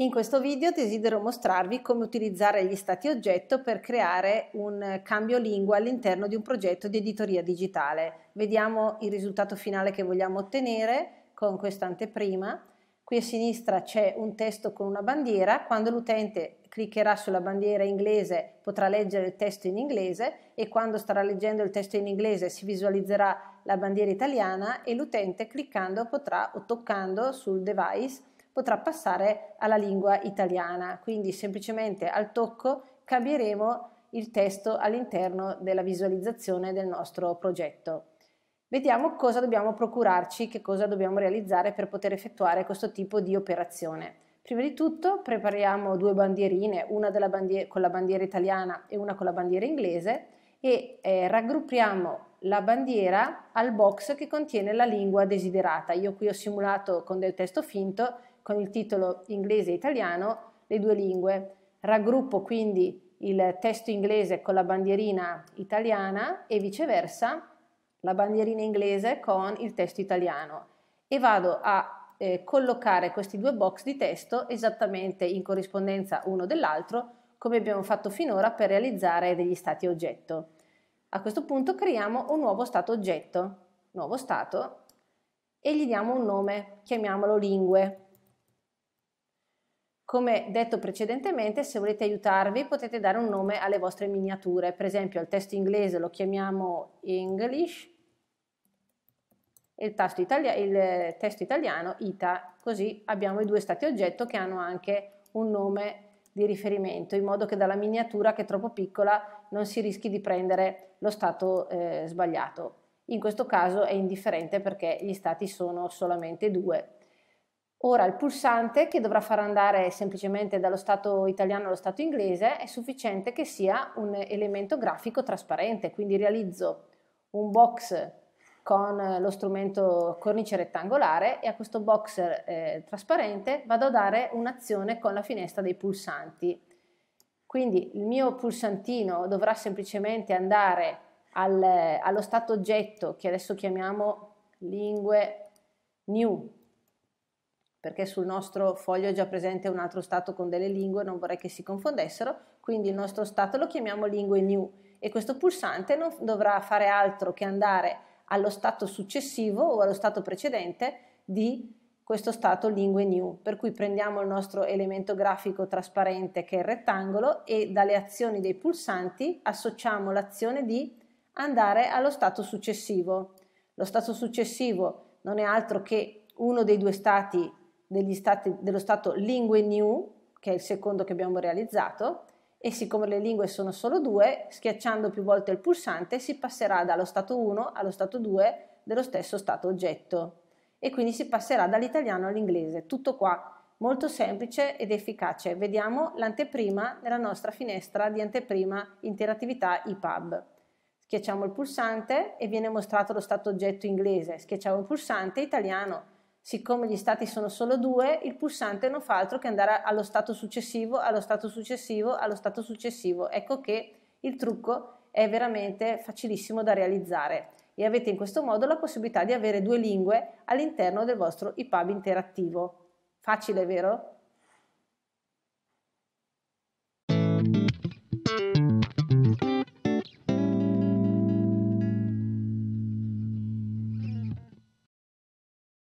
In questo video desidero mostrarvi come utilizzare gli stati oggetto per creare un cambio lingua all'interno di un progetto di editoria digitale. Vediamo il risultato finale che vogliamo ottenere con questa anteprima. Qui a sinistra c'è un testo con una bandiera, quando l'utente cliccherà sulla bandiera inglese potrà leggere il testo in inglese e quando starà leggendo il testo in inglese si visualizzerà la bandiera italiana e l'utente cliccando potrà o toccando sul device potrà passare alla lingua italiana. Quindi semplicemente al tocco cambieremo il testo all'interno della visualizzazione del nostro progetto. Vediamo cosa dobbiamo procurarci, che cosa dobbiamo realizzare per poter effettuare questo tipo di operazione. Prima di tutto prepariamo due bandierine, una bandiera, con la bandiera italiana e una con la bandiera inglese e eh, raggruppiamo la bandiera al box che contiene la lingua desiderata. Io qui ho simulato con del testo finto con il titolo inglese e italiano le due lingue. Raggruppo quindi il testo inglese con la bandierina italiana e viceversa la bandierina inglese con il testo italiano e vado a eh, collocare questi due box di testo esattamente in corrispondenza uno dell'altro come abbiamo fatto finora per realizzare degli stati oggetto. A questo punto creiamo un nuovo stato oggetto, nuovo stato, e gli diamo un nome, chiamiamolo lingue. Come detto precedentemente, se volete aiutarvi potete dare un nome alle vostre miniature, per esempio al testo inglese lo chiamiamo English e il, tasto il testo italiano Ita, così abbiamo i due stati oggetto che hanno anche un nome di riferimento, in modo che dalla miniatura che è troppo piccola non si rischi di prendere lo stato eh, sbagliato. In questo caso è indifferente perché gli stati sono solamente due, Ora il pulsante che dovrà far andare semplicemente dallo stato italiano allo stato inglese è sufficiente che sia un elemento grafico trasparente, quindi realizzo un box con eh, lo strumento cornice rettangolare e a questo box eh, trasparente vado a dare un'azione con la finestra dei pulsanti. Quindi il mio pulsantino dovrà semplicemente andare al, eh, allo stato oggetto che adesso chiamiamo lingue new perché sul nostro foglio è già presente un altro stato con delle lingue, non vorrei che si confondessero, quindi il nostro stato lo chiamiamo lingue new e questo pulsante non dovrà fare altro che andare allo stato successivo o allo stato precedente di questo stato lingue new, per cui prendiamo il nostro elemento grafico trasparente che è il rettangolo e dalle azioni dei pulsanti associamo l'azione di andare allo stato successivo. Lo stato successivo non è altro che uno dei due stati stati, dello Stato Lingue New, che è il secondo che abbiamo realizzato, e siccome le lingue sono solo due, schiacciando più volte il pulsante si passerà dallo stato 1 allo stato 2 dello stesso stato oggetto e quindi si passerà dall'italiano all'inglese. Tutto qua, molto semplice ed efficace. Vediamo l'anteprima nella nostra finestra di anteprima interattività EPUB. Schiacciamo il pulsante e viene mostrato lo stato oggetto inglese, schiacciamo il pulsante italiano siccome gli stati sono solo due, il pulsante non fa altro che andare allo stato successivo, allo stato successivo, allo stato successivo. Ecco che il trucco è veramente facilissimo da realizzare e avete in questo modo la possibilità di avere due lingue all'interno del vostro IPAB interattivo. Facile, vero?